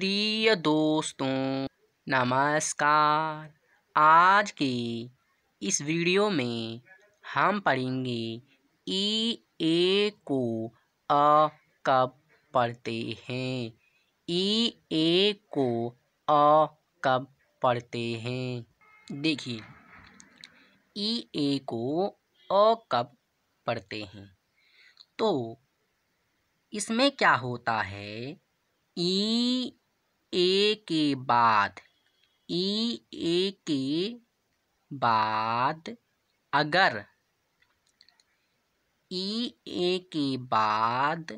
प्रिय दोस्तों नमस्कार आज के इस वीडियो में हम पढ़ेंगे ई ए को अ कब पढ़ते हैं ई ए को अ कब पढ़ते हैं देखिए ई ए को अ कब पढ़ते हैं तो इसमें क्या होता है ई ए के बाद ई ए के बाद अगर ई ए के बाद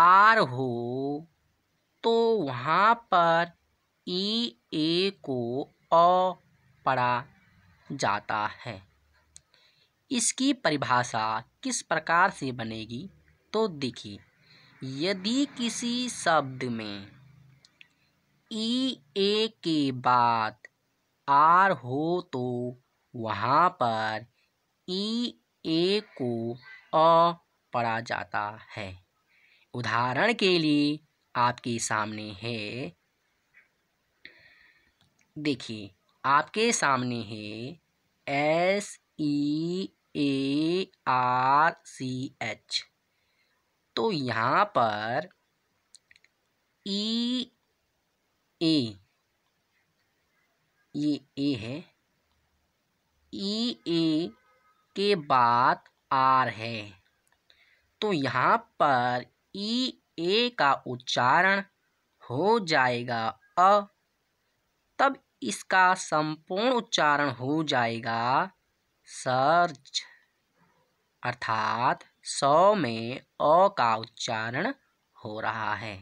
आर हो तो वहाँ पर ई ए को अ पढ़ा जाता है इसकी परिभाषा किस प्रकार से बनेगी तो देखिए यदि किसी शब्द में ई e ए के बाद आर हो तो वहाँ पर ई e ए को अ पढ़ा जाता है उदाहरण के लिए आपके सामने है देखिए आपके सामने है S E A R C H तो यहाँ पर ई e ए ये ए है ई ए के बाद आर है तो यहाँ पर ई ए का उच्चारण हो जाएगा अ तब इसका संपूर्ण उच्चारण हो जाएगा सर्च अर्थात सौ में अ का उच्चारण हो रहा है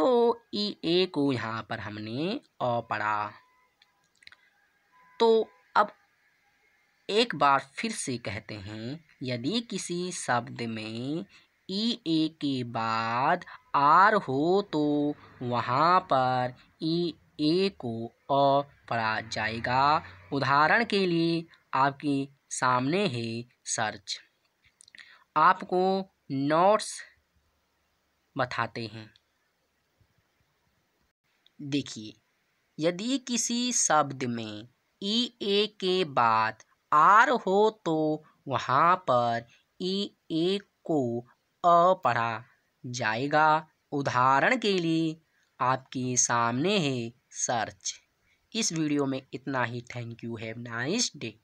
तो ई ए को यहाँ पर हमने अ पढ़ा तो अब एक बार फिर से कहते हैं यदि किसी शब्द में ई ए के बाद आर हो तो वहाँ पर ई ए को अ पढ़ा जाएगा उदाहरण के लिए आपके सामने है सर्च आपको नोट्स बताते हैं देखिए यदि किसी शब्द में ई ए के बाद आर हो तो वहाँ पर ई ए को अ पढ़ा जाएगा उदाहरण के लिए आपके सामने है सर्च इस वीडियो में इतना ही thank you have nice day